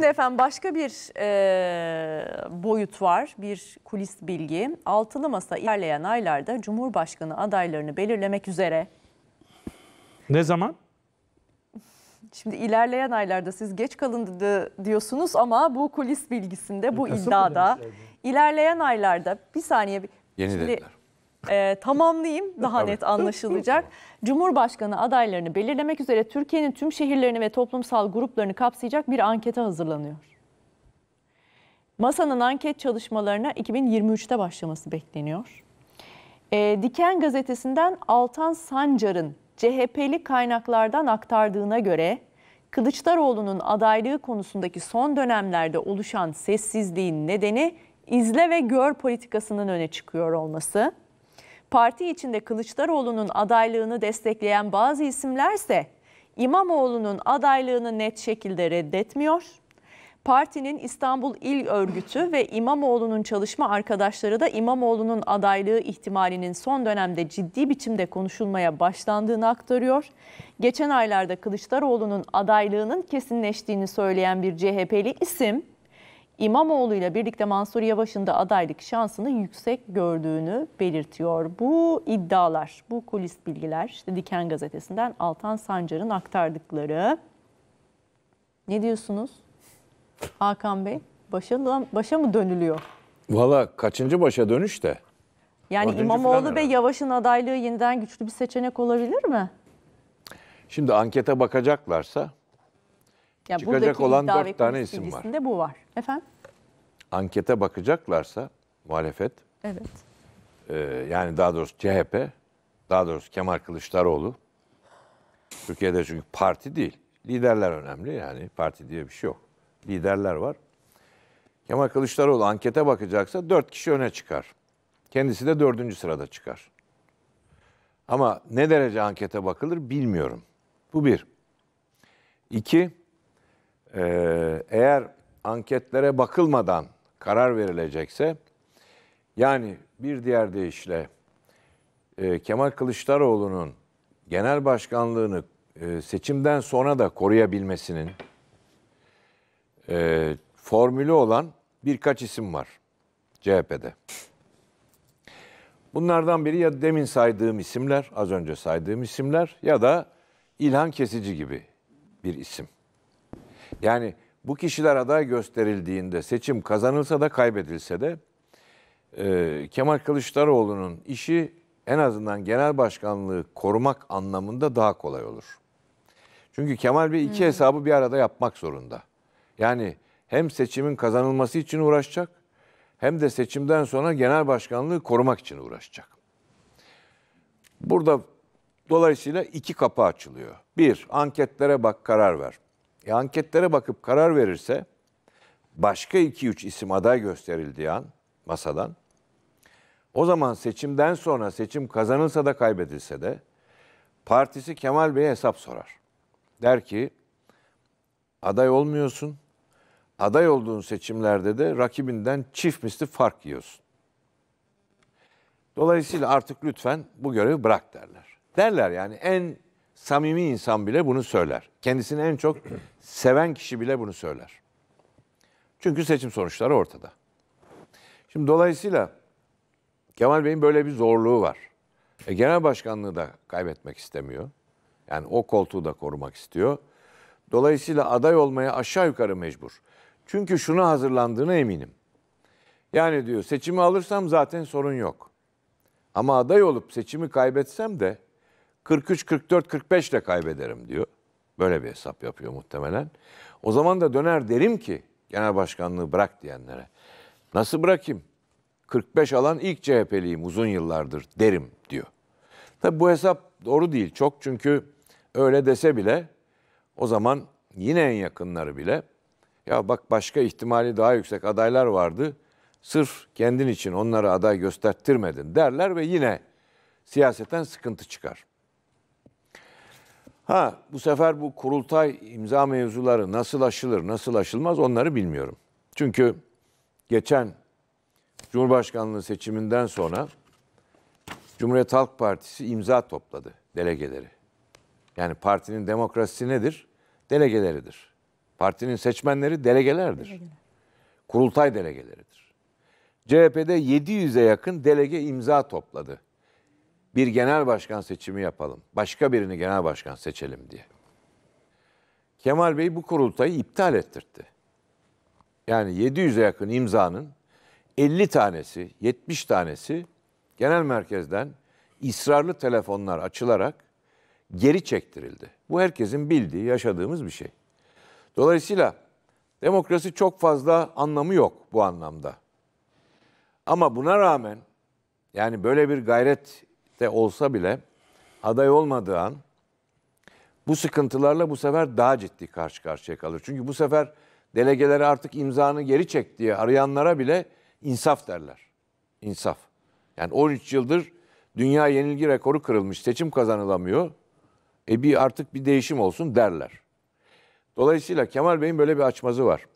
Şimdi efendim başka bir e, boyut var, bir kulis bilgi. Altılı Masa ilerleyen aylarda Cumhurbaşkanı adaylarını belirlemek üzere. Ne zaman? Şimdi ilerleyen aylarda siz geç kalındı diyorsunuz ama bu kulis bilgisinde, bu Nasıl iddiada. ilerleyen aylarda bir saniye. Yeni Şimdi, dediler e, tamamlayayım daha net anlaşılacak. Cumhurbaşkanı adaylarını belirlemek üzere Türkiye'nin tüm şehirlerini ve toplumsal gruplarını kapsayacak bir ankete hazırlanıyor. Masanın anket çalışmalarına 2023'te başlaması bekleniyor. E, Diken gazetesinden Altan Sancar'ın CHP'li kaynaklardan aktardığına göre Kılıçdaroğlu'nun adaylığı konusundaki son dönemlerde oluşan sessizliğin nedeni izle ve gör politikasının öne çıkıyor olması. Parti içinde Kılıçdaroğlu'nun adaylığını destekleyen bazı isimlerse İmamoğlu'nun adaylığını net şekilde reddetmiyor. Partinin İstanbul İl Örgütü ve İmamoğlu'nun çalışma arkadaşları da İmamoğlu'nun adaylığı ihtimalinin son dönemde ciddi biçimde konuşulmaya başlandığını aktarıyor. Geçen aylarda Kılıçdaroğlu'nun adaylığının kesinleştiğini söyleyen bir CHP'li isim İmamoğlu ile birlikte Mansur Yavaş'ın da adaylık şansını yüksek gördüğünü belirtiyor. Bu iddialar, bu kulis bilgiler işte Diken gazetesinden Altan Sancar'ın aktardıkları. Ne diyorsunuz Hakan Bey? Başa, başa mı dönülüyor? Valla kaçıncı başa dönüş de? Yani Onuncu İmamoğlu ve Yavaş'ın adaylığı yeniden güçlü bir seçenek olabilir mi? Şimdi ankete bakacaklarsa yani Çıkacak olan dört tane isim var. bu var. Efendim? Ankete bakacaklarsa muhalefet. Evet. E, yani daha doğrusu CHP, daha doğrusu Kemal Kılıçdaroğlu. Türkiye'de çünkü parti değil. Liderler önemli yani parti diye bir şey yok. Liderler var. Kemal Kılıçdaroğlu ankete bakacaksa dört kişi öne çıkar. Kendisi de dördüncü sırada çıkar. Ama ne derece ankete bakılır bilmiyorum. Bu bir. İki, ee, eğer anketlere bakılmadan karar verilecekse, yani bir diğer deyişle e, Kemal Kılıçdaroğlu'nun genel başkanlığını e, seçimden sonra da koruyabilmesinin e, formülü olan birkaç isim var CHP'de. Bunlardan biri ya demin saydığım isimler, az önce saydığım isimler ya da İlhan Kesici gibi bir isim. Yani bu kişiler aday gösterildiğinde seçim kazanılsa da kaybedilse de e, Kemal Kılıçdaroğlu'nun işi en azından genel başkanlığı korumak anlamında daha kolay olur. Çünkü Kemal Bey iki hmm. hesabı bir arada yapmak zorunda. Yani hem seçimin kazanılması için uğraşacak hem de seçimden sonra genel başkanlığı korumak için uğraşacak. Burada dolayısıyla iki kapı açılıyor. Bir, anketlere bak karar ver. E, anketlere bakıp karar verirse başka 2-3 isim aday gösterildiği an masadan o zaman seçimden sonra seçim kazanılsa da kaybedilse de partisi Kemal Bey'e hesap sorar. Der ki aday olmuyorsun. Aday olduğun seçimlerde de rakibinden çift misli fark yiyorsun. Dolayısıyla artık lütfen bu görevi bırak derler. Derler yani en samimi insan bile bunu söyler. Kendisini en çok seven kişi bile bunu söyler. Çünkü seçim sonuçları ortada. Şimdi dolayısıyla Kemal Bey'in böyle bir zorluğu var. E, genel başkanlığı da kaybetmek istemiyor. Yani o koltuğu da korumak istiyor. Dolayısıyla aday olmaya aşağı yukarı mecbur. Çünkü şunu hazırlandığına eminim. Yani diyor seçimi alırsam zaten sorun yok. Ama aday olup seçimi kaybetsem de 43, 44, 45 ile kaybederim diyor. Böyle bir hesap yapıyor muhtemelen. O zaman da döner derim ki genel başkanlığı bırak diyenlere. Nasıl bırakayım? 45 alan ilk CHP'liyim uzun yıllardır derim diyor. Tabi bu hesap doğru değil çok çünkü öyle dese bile o zaman yine en yakınları bile ya bak başka ihtimali daha yüksek adaylar vardı. Sırf kendin için onları aday gösterttirmedin derler ve yine siyaseten sıkıntı çıkar. Ha bu sefer bu kurultay imza mevzuları nasıl aşılır, nasıl aşılmaz onları bilmiyorum. Çünkü geçen Cumhurbaşkanlığı seçiminden sonra Cumhuriyet Halk Partisi imza topladı delegeleri. Yani partinin demokrasisi nedir? Delegeleridir. Partinin seçmenleri delegelerdir. Kurultay delegeleridir. CHP'de 700'e yakın delege imza topladı bir genel başkan seçimi yapalım. Başka birini genel başkan seçelim diye. Kemal Bey bu kurultayı iptal ettirdi. Yani 700'e yakın imzanın 50 tanesi, 70 tanesi genel merkezden ısrarlı telefonlar açılarak geri çektirildi. Bu herkesin bildiği, yaşadığımız bir şey. Dolayısıyla demokrasi çok fazla anlamı yok bu anlamda. Ama buna rağmen yani böyle bir gayret de olsa bile aday olmadığı an bu sıkıntılarla bu sefer daha ciddi karşı karşıya kalır. Çünkü bu sefer delegeleri artık imzanı geri çek diye arayanlara bile insaf derler. İnsaf. Yani 13 yıldır dünya yenilgi rekoru kırılmış, seçim kazanılamıyor. E bir artık bir değişim olsun derler. Dolayısıyla Kemal Bey'in böyle bir açmazı var.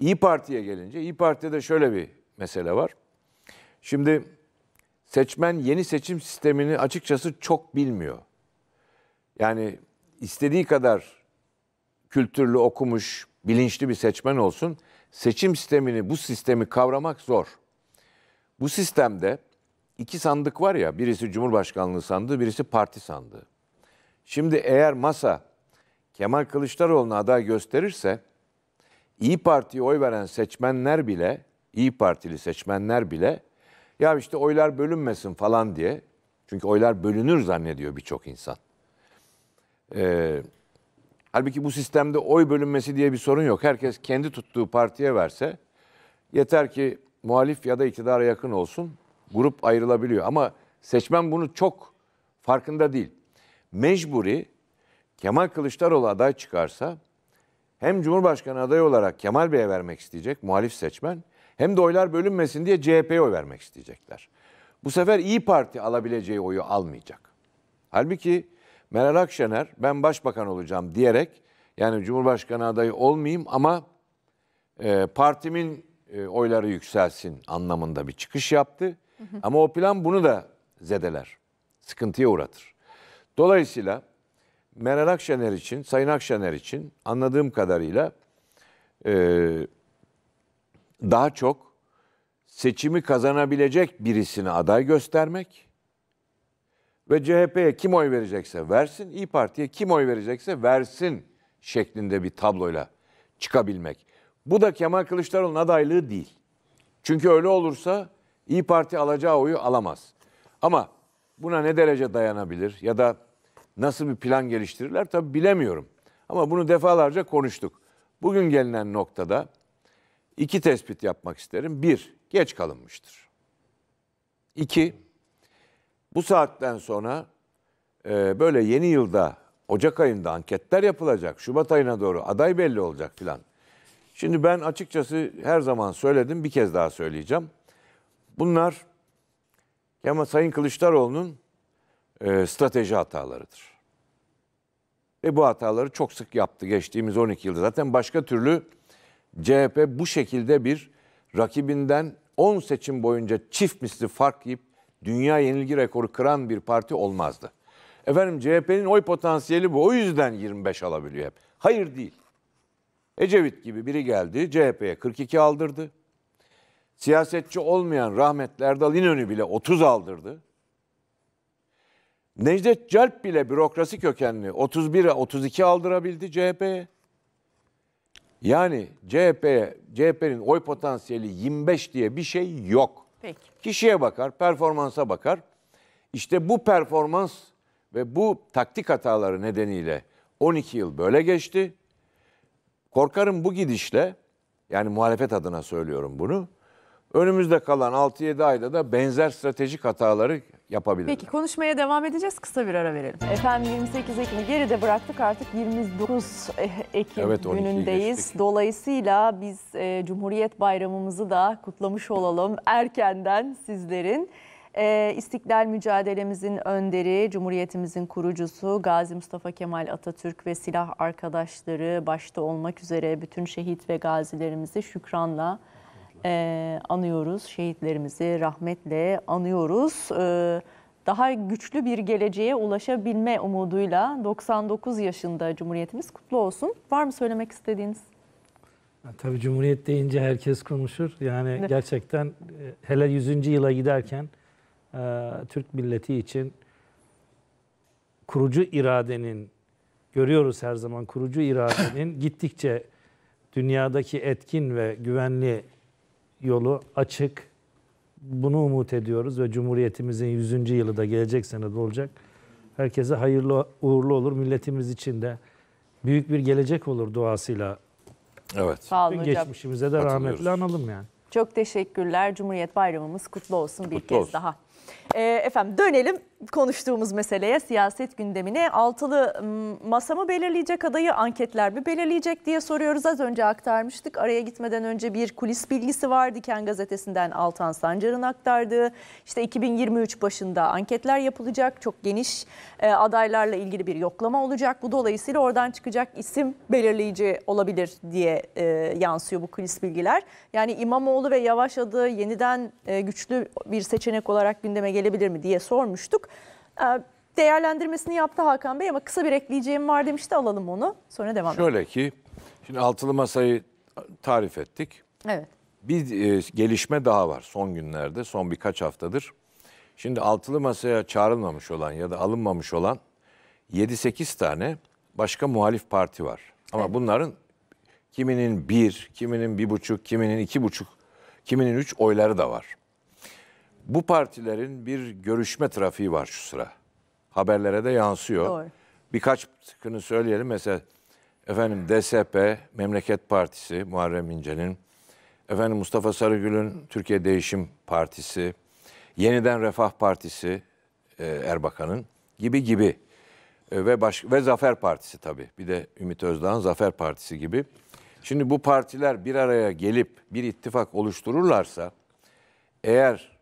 İyi Parti'ye gelince İyi Parti'de şöyle bir mesele var. Şimdi seçmen yeni seçim sistemini açıkçası çok bilmiyor. Yani istediği kadar kültürlü, okumuş, bilinçli bir seçmen olsun, seçim sistemini, bu sistemi kavramak zor. Bu sistemde iki sandık var ya, birisi Cumhurbaşkanlığı sandığı, birisi parti sandığı. Şimdi eğer masa Kemal Kılıçdaroğlu'na aday gösterirse, İyi Parti'ye oy veren seçmenler bile, İyi Partili seçmenler bile ya işte oylar bölünmesin falan diye. Çünkü oylar bölünür zannediyor birçok insan. Ee, halbuki bu sistemde oy bölünmesi diye bir sorun yok. Herkes kendi tuttuğu partiye verse yeter ki muhalif ya da iktidara yakın olsun grup ayrılabiliyor. Ama seçmen bunu çok farkında değil. Mecburi Kemal Kılıçdaroğlu aday çıkarsa hem Cumhurbaşkanı adayı olarak Kemal Bey'e vermek isteyecek muhalif seçmen hem de oylar bölünmesin diye CHP'ye oy vermek isteyecekler. Bu sefer İyi Parti alabileceği oyu almayacak. Halbuki Meral Akşener ben başbakan olacağım diyerek yani Cumhurbaşkanı adayı olmayayım ama e, partimin e, oyları yükselsin anlamında bir çıkış yaptı. Hı hı. Ama o plan bunu da zedeler. Sıkıntıya uğratır. Dolayısıyla Meral Akşener için, Sayın Akşener için anladığım kadarıyla e, daha çok seçimi kazanabilecek birisini aday göstermek ve CHP'ye kim oy verecekse versin, İyi Parti'ye kim oy verecekse versin şeklinde bir tabloyla çıkabilmek. Bu da Kemal Kılıçdaroğlu'nun adaylığı değil. Çünkü öyle olursa İyi Parti alacağı oyu alamaz. Ama buna ne derece dayanabilir ya da nasıl bir plan geliştirirler tabi bilemiyorum. Ama bunu defalarca konuştuk. Bugün gelinen noktada İki tespit yapmak isterim. Bir, geç kalınmıştır. İki, bu saatten sonra e, böyle yeni yılda Ocak ayında anketler yapılacak. Şubat ayına doğru aday belli olacak filan. Şimdi ben açıkçası her zaman söyledim bir kez daha söyleyeceğim. Bunlar Kemal Sayın Kılıçdaroğlu'nun e, strateji hatalarıdır. Ve bu hataları çok sık yaptı geçtiğimiz 12 yılda. Zaten başka türlü CHP bu şekilde bir rakibinden 10 seçim boyunca çift misli fark yiyip dünya yenilgi rekoru kıran bir parti olmazdı. Efendim CHP'nin oy potansiyeli bu. O yüzden 25 alabiliyor hep. Hayır değil. Ecevit gibi biri geldi CHP'ye 42 aldırdı. Siyasetçi olmayan rahmetli Erdal İnönü bile 30 aldırdı. Necdet Calp bile bürokrasi kökenli 31'e 32 aldırabildi CHP'ye. Yani CHP CHP'nin oy potansiyeli 25 diye bir şey yok. Peki. Kişiye bakar, performansa bakar. İşte bu performans ve bu taktik hataları nedeniyle 12 yıl böyle geçti. Korkarım bu gidişle yani muhalefet adına söylüyorum bunu. Önümüzde kalan 6-7 ayda da benzer stratejik hataları yapabilir. Peki konuşmaya devam edeceğiz. Kısa bir ara verelim. Efendim 28 Ekim'i geride bıraktık. Artık 29 e, Ekim evet, günündeyiz. Geçtik. Dolayısıyla biz e, Cumhuriyet Bayramımızı da kutlamış olalım erkenden sizlerin. E, İstiklal mücadelemizin önderi, Cumhuriyetimizin kurucusu Gazi Mustafa Kemal Atatürk ve silah arkadaşları başta olmak üzere bütün şehit ve gazilerimizi şükranla e, anıyoruz. Şehitlerimizi rahmetle anıyoruz. E, daha güçlü bir geleceğe ulaşabilme umuduyla 99 yaşında Cumhuriyetimiz kutlu olsun. Var mı söylemek istediğiniz? Tabii Cumhuriyet deyince herkes konuşur. Yani evet. gerçekten e, hele 100. yıla giderken e, Türk milleti için kurucu iradenin, görüyoruz her zaman kurucu iradenin gittikçe dünyadaki etkin ve güvenli yolu açık. Bunu umut ediyoruz ve Cumhuriyetimizin 100. yılı da gelecek senede olacak. Herkese hayırlı uğurlu olur. Milletimiz için de büyük bir gelecek olur duasıyla. Evet. Sağ olun Dün hocam. Geçmişimize de rahmetle analım yani. Çok teşekkürler. Cumhuriyet Bayramımız kutlu olsun bir kez olsun. daha. E, efendim dönelim konuştuğumuz meseleye siyaset gündemine. Altılı masa mı belirleyecek adayı anketler mi belirleyecek diye soruyoruz. Az önce aktarmıştık. Araya gitmeden önce bir kulis bilgisi var. Diken gazetesinden Altan Sancar'ın aktardığı. İşte 2023 başında anketler yapılacak. Çok geniş e, adaylarla ilgili bir yoklama olacak. Bu dolayısıyla oradan çıkacak isim belirleyici olabilir diye e, yansıyor bu kulis bilgiler. Yani İmamoğlu ve Yavaş adı yeniden e, güçlü bir seçenek olarak gündeme gelebilir mi diye sormuştuk. Ee, değerlendirmesini yaptı Hakan Bey ama kısa bir ekleyeceğim var demişti alalım onu sonra devam edelim. Şöyle ki şimdi altılı masayı tarif ettik. Evet. Bir e, gelişme daha var son günlerde son birkaç haftadır. Şimdi altılı masaya çağrılmamış olan ya da alınmamış olan 7-8 tane başka muhalif parti var. Ama evet. bunların kiminin bir, kiminin bir buçuk, kiminin iki buçuk, kiminin üç oyları da var. Bu partilerin bir görüşme trafiği var şu sıra. Haberlere de yansıyor. Doğru. Birkaç sıkını söyleyelim. Mesela efendim DSP, Memleket Partisi Muharrem İnce'nin, efendim Mustafa Sarıgül'ün Türkiye Değişim Partisi, Yeniden Refah Partisi e, Erbakan'ın gibi gibi e, ve baş, ve Zafer Partisi tabii. Bir de Ümit Özdağ'ın Zafer Partisi gibi. Şimdi bu partiler bir araya gelip bir ittifak oluştururlarsa eğer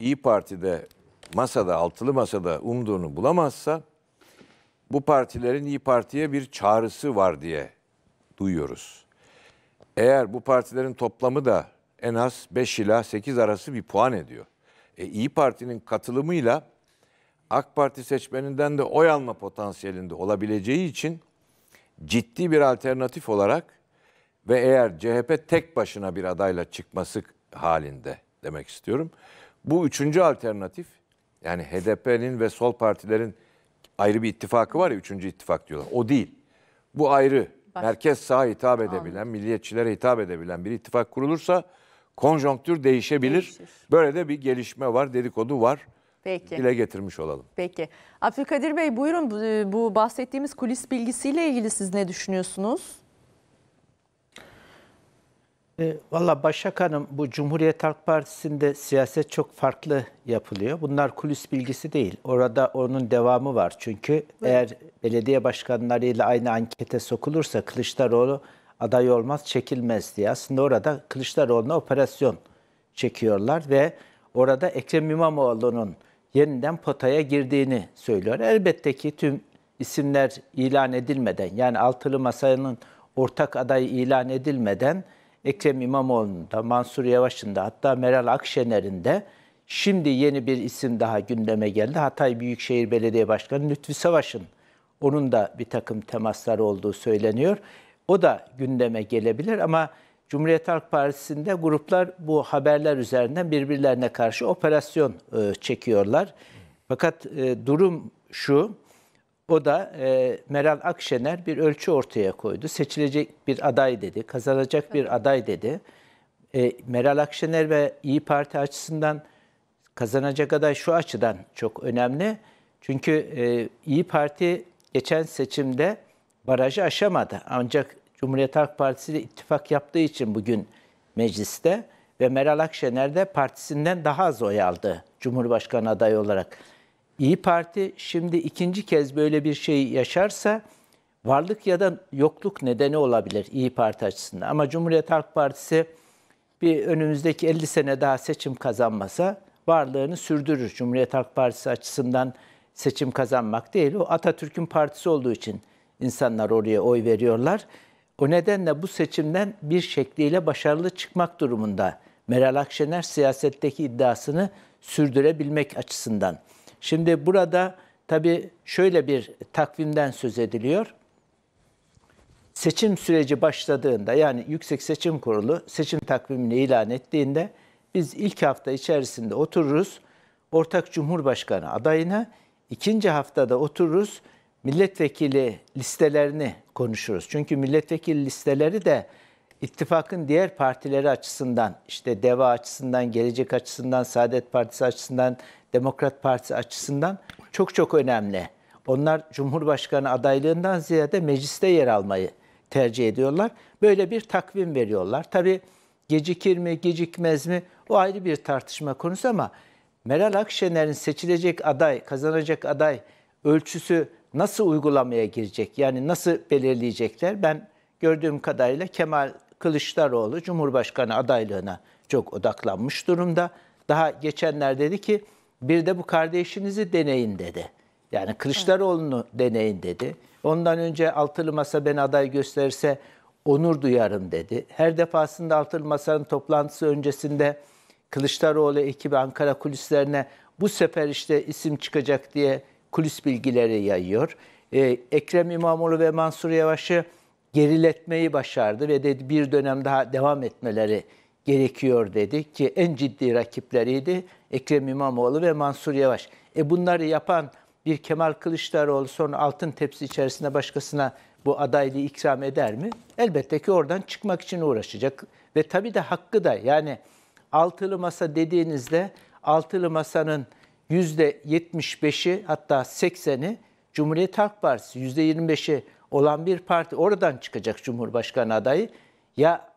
İyi Parti'de masada, altılı masada umduğunu bulamazsa bu partilerin İyi Parti'ye bir çağrısı var diye duyuyoruz. Eğer bu partilerin toplamı da en az 5 ila 8 arası bir puan ediyor. E, İyi Parti'nin katılımıyla AK Parti seçmeninden de oy alma potansiyelinde olabileceği için ciddi bir alternatif olarak ve eğer CHP tek başına bir adayla çıkması halinde demek istiyorum. Bu üçüncü alternatif yani HDP'nin ve sol partilerin ayrı bir ittifakı var ya üçüncü ittifak diyorlar. O değil. Bu ayrı. Başka. Merkez sağa hitap edebilen, Anladım. milliyetçilere hitap edebilen bir ittifak kurulursa konjonktür değişebilir. Değişir. Böyle de bir gelişme var, dedikodu var. Peki. dile getirmiş olalım. Peki. Abdülkadir Bey buyurun bu e, bahsettiğimiz kulis bilgisiyle ilgili siz ne düşünüyorsunuz? E, Valla Başak Hanım bu Cumhuriyet Halk Partisi'nde siyaset çok farklı yapılıyor. Bunlar kulis bilgisi değil. Orada onun devamı var. Çünkü evet. eğer belediye başkanlarıyla aynı ankete sokulursa Kılıçdaroğlu aday olmaz çekilmez diye. Aslında orada Kılıçdaroğlu'na operasyon çekiyorlar ve orada Ekrem İmamoğlu'nun yeniden potaya girdiğini söylüyor. Elbette ki tüm isimler ilan edilmeden yani altılı masanın ortak adayı ilan edilmeden Ekrem İmamoğlu'nun da, Mansur Yavaş'ın da hatta Meral Akşener'in de şimdi yeni bir isim daha gündeme geldi. Hatay Büyükşehir Belediye Başkanı Lütfi Savaş'ın onun da bir takım temasları olduğu söyleniyor. O da gündeme gelebilir ama Cumhuriyet Halk Partisi'nde gruplar bu haberler üzerinden birbirlerine karşı operasyon e, çekiyorlar. Fakat e, durum şu, o da e, Meral Akşener bir ölçü ortaya koydu. Seçilecek bir aday dedi, kazanacak bir aday dedi. E, Meral Akşener ve İyi Parti açısından kazanacak aday şu açıdan çok önemli. Çünkü e, İyi Parti geçen seçimde barajı aşamadı. Ancak Cumhuriyet Halk Partisi ile ittifak yaptığı için bugün mecliste ve Meral Akşener de partisinden daha az oy aldı Cumhurbaşkanı adayı olarak. İyi Parti şimdi ikinci kez böyle bir şey yaşarsa varlık ya da yokluk nedeni olabilir İyi Parti açısından. Ama Cumhuriyet Halk Partisi bir önümüzdeki 50 sene daha seçim kazanmasa varlığını sürdürür. Cumhuriyet Halk Partisi açısından seçim kazanmak değil. O Atatürk'ün partisi olduğu için insanlar oraya oy veriyorlar. O nedenle bu seçimden bir şekliyle başarılı çıkmak durumunda. Meral Akşener siyasetteki iddiasını sürdürebilmek açısından. Şimdi burada tabii şöyle bir takvimden söz ediliyor. Seçim süreci başladığında yani Yüksek Seçim Kurulu seçim takvimini ilan ettiğinde biz ilk hafta içerisinde otururuz ortak cumhurbaşkanı adayına, ikinci haftada otururuz milletvekili listelerini konuşuruz. Çünkü milletvekili listeleri de İttifakın diğer partileri açısından, işte DEVA açısından, Gelecek açısından, Saadet Partisi açısından, Demokrat Partisi açısından çok çok önemli. Onlar Cumhurbaşkanı adaylığından ziyade mecliste yer almayı tercih ediyorlar. Böyle bir takvim veriyorlar. Tabii gecikir mi, gecikmez mi o ayrı bir tartışma konusu ama Meral Akşener'in seçilecek aday, kazanacak aday ölçüsü nasıl uygulamaya girecek? Yani nasıl belirleyecekler? Ben gördüğüm kadarıyla Kemal Kılıçdaroğlu Cumhurbaşkanı adaylığına çok odaklanmış durumda. Daha geçenler dedi ki bir de bu kardeşinizi deneyin dedi. Yani Kılıçdaroğlu'nu deneyin dedi. Ondan önce altılı masa beni aday gösterirse onur duyarım dedi. Her defasında altılı masanın toplantısı öncesinde Kılıçdaroğlu ekibi Ankara kulislerine bu sefer işte isim çıkacak diye kulis bilgileri yayıyor. Ee, Ekrem İmamoğlu ve Mansur Yavaş'ı geriletmeyi başardı ve dedi bir dönem daha devam etmeleri gerekiyor dedi ki en ciddi rakipleriydi Ekrem İmamoğlu ve Mansur Yavaş. E bunları yapan bir Kemal Kılıçdaroğlu sonra altın tepsi içerisinde başkasına bu adaylığı ikram eder mi? Elbette ki oradan çıkmak için uğraşacak ve tabii de hakkı da yani altılı masa dediğinizde altılı masanın %75'i hatta 80'i Cumhuriyet Halk Partisi, %25'i olan bir parti oradan çıkacak Cumhurbaşkanı adayı. Ya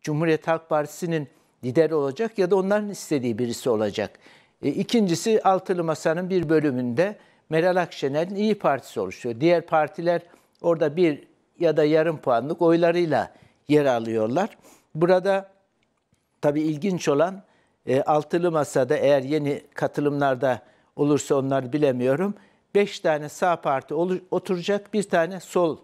Cumhuriyet Halk Partisi'nin lideri olacak ya da onların istediği birisi olacak. E, ikincisi Altılı Masa'nın bir bölümünde Meral Akşener'in iyi Partisi oluşuyor. Diğer partiler orada bir ya da yarım puanlık oylarıyla yer alıyorlar. Burada tabii ilginç olan e, altılı masada eğer yeni katılımlarda olursa onları bilemiyorum. 5 tane sağ parti oturacak, bir tane sol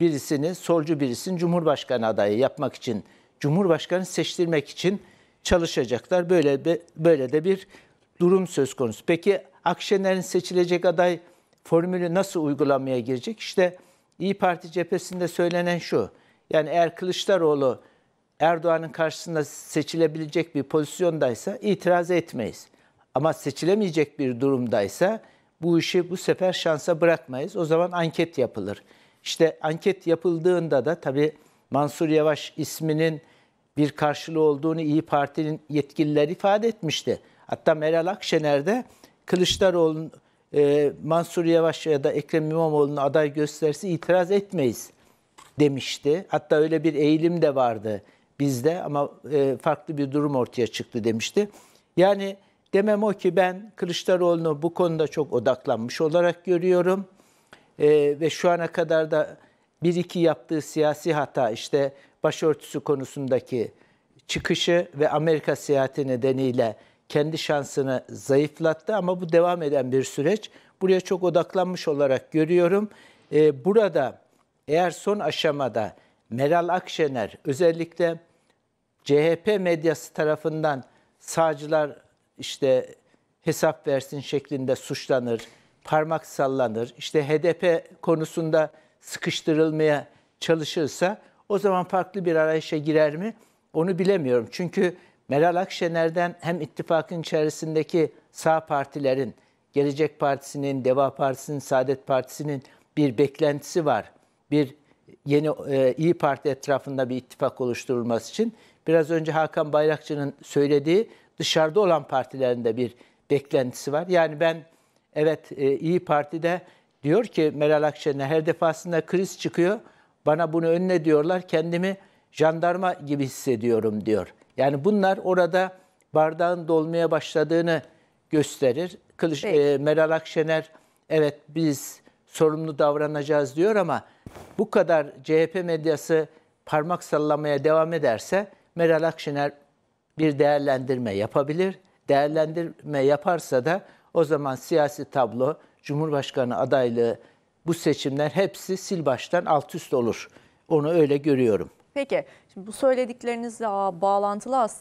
birisini, solcu birisini Cumhurbaşkanı adayı yapmak için, Cumhurbaşkanı seçtirmek için çalışacaklar. Böyle de, böyle de bir durum söz konusu. Peki Akşener'in seçilecek aday formülü nasıl uygulamaya girecek? İşte İyi Parti cephesinde söylenen şu. Yani eğer Kılıçdaroğlu Erdoğan'ın karşısında seçilebilecek bir pozisyondaysa itiraz etmeyiz. Ama seçilemeyecek bir durumdaysa bu işi bu sefer şansa bırakmayız. O zaman anket yapılır. İşte anket yapıldığında da tabii Mansur Yavaş isminin bir karşılığı olduğunu İyi Parti'nin yetkilileri ifade etmişti. Hatta Meral Akşener de Kılıçdaroğlu e, Mansur Yavaş ya da Ekrem İmamoğlu'nun aday gösterisi itiraz etmeyiz demişti. Hatta öyle bir eğilim de vardı bizde ama e, farklı bir durum ortaya çıktı demişti. Yani Demem o ki ben Kılıçdaroğlu'nu bu konuda çok odaklanmış olarak görüyorum. E, ve şu ana kadar da bir iki yaptığı siyasi hata işte başörtüsü konusundaki çıkışı ve Amerika seyahati nedeniyle kendi şansını zayıflattı ama bu devam eden bir süreç. Buraya çok odaklanmış olarak görüyorum. Ee, burada eğer son aşamada Meral Akşener özellikle CHP medyası tarafından sağcılar işte hesap versin şeklinde suçlanır, parmak sallanır, işte HDP konusunda sıkıştırılmaya çalışırsa o zaman farklı bir arayışa girer mi? Onu bilemiyorum. Çünkü Meral Akşener'den hem ittifakın içerisindeki sağ partilerin, Gelecek Partisi'nin, Deva Partisi'nin, Saadet Partisi'nin bir beklentisi var. Bir yeni e, İyi Parti etrafında bir ittifak oluşturulması için. Biraz önce Hakan Bayrakçı'nın söylediği dışarıda olan partilerinde bir beklentisi var. Yani ben evet e, İyi Parti'de diyor ki Meral Akşener her defasında kriz çıkıyor. Bana bunu önüne diyorlar. Kendimi jandarma gibi hissediyorum diyor. Yani bunlar orada bardağın dolmaya başladığını gösterir. Kılıç, e, Meral Akşener evet biz sorumlu davranacağız diyor ama bu kadar CHP medyası parmak sallamaya devam ederse Meral Akşener bir değerlendirme yapabilir. Değerlendirme yaparsa da o zaman siyasi tablo, Cumhurbaşkanı adaylığı, bu seçimler hepsi sil baştan alt üst olur. Onu öyle görüyorum. Peki, şimdi bu söylediklerinizle bağlantılı aslında.